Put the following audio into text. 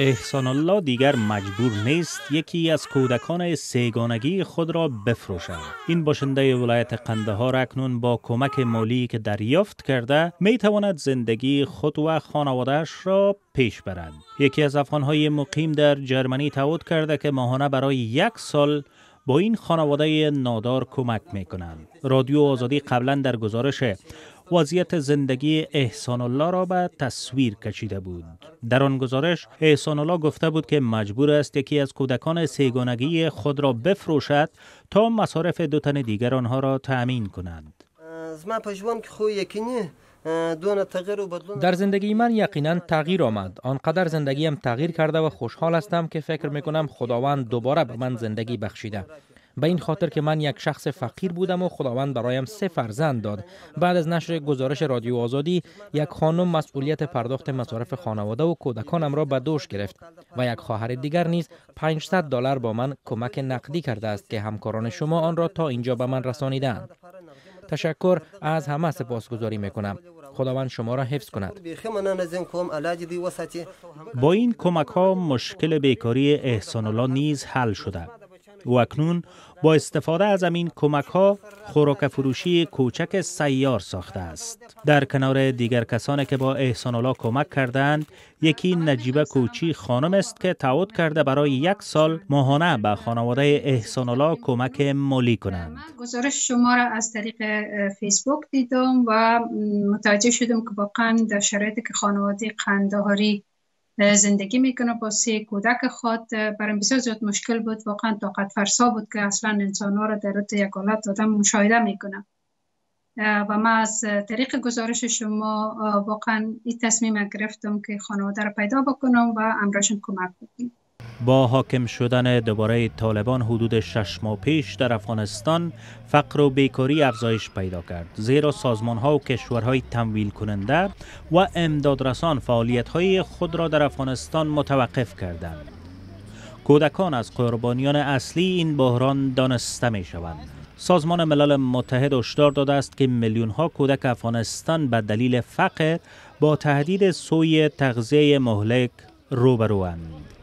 احسان الله دیگر مجبور نیست یکی از کودکان سیگانگی خود را بفروشد این باشنده ولایت قندهار اکنون با کمک مالی که دریافت کرده می تواند زندگی خود و خانوادهش را پیش برد یکی از افغانهای مقیم در جرمنی تعود کرده که ماهانه برای یک سال با این خانواده نادار کمک می کنند رادیو آزادی قبلا در گزارش وضعیت زندگی احسان الله را به تصویر کشیده بود در آن گزارش احسان الله گفته بود که مجبور است یکی از کودکان سیگانگی خود را بفروشد تا مصارف دو تن دیگر آنها را تأمین کنند در زندگی من یقینا تغییر آمد آنقدر زندگیم تغییر کرده و خوشحال هستم که فکر می کنم خداوند دوباره به من زندگی بخشیده به این خاطر که من یک شخص فقیر بودم و خداوند برایم سه فرزند داد بعد از نشر گزارش رادیو آزادی یک خانم مسئولیت پرداخت مصارف خانواده و کودکانم را به دوش گرفت و یک خواهر دیگر نیز 500 دلار با من کمک نقدی کرده است که همکاران شما آن را تا اینجا به من رسانیدند تشکر از همه سپاسگزاری می کنم خداوند شما را حفظ کند با این کمک ها مشکل بیکاری احسان الله نیز حل شده و اکنون با استفاده از این کمک ها خوراک فروشی کوچک سیار ساخته است. در کنار دیگر کسانی که با احسان الله کمک کردند، یکی نجیبه کوچی خانم است که تعهد کرده برای یک سال ماهانه به خانواده احسان الله کمک مالی کنند. گزارش شما را از طریق فیسبوک دیدم و متوجه شدم که واقعا در شرایطی که خانواده قندهاری زندگی میکنه با سه کودک خود برام بسیار زیاد مشکل بود واقعا طاقت فرسا بود که اصلا انسان ها را در یک حالت آدم مشاهده میکنه و من از طریق گزارش شما واقعا این تصمیم گرفتم که خانواده را پیدا بکنم و امراشون کمک بکنم با حاکم شدن دوباره طالبان حدود شش ماه پیش در افغانستان فقر و بیکاری افزایش پیدا کرد زیرا سازمان ها و کشورهای تمویل کننده و امدادرسان فعالیت های خود را در افغانستان متوقف کردند کودکان از قربانیان اصلی این بحران دانسته می شوند سازمان ملل متحد هشدار داده است که میلیون ها کودک افغانستان به دلیل فقر با تهدید سوی تغذیه مهلک روبروند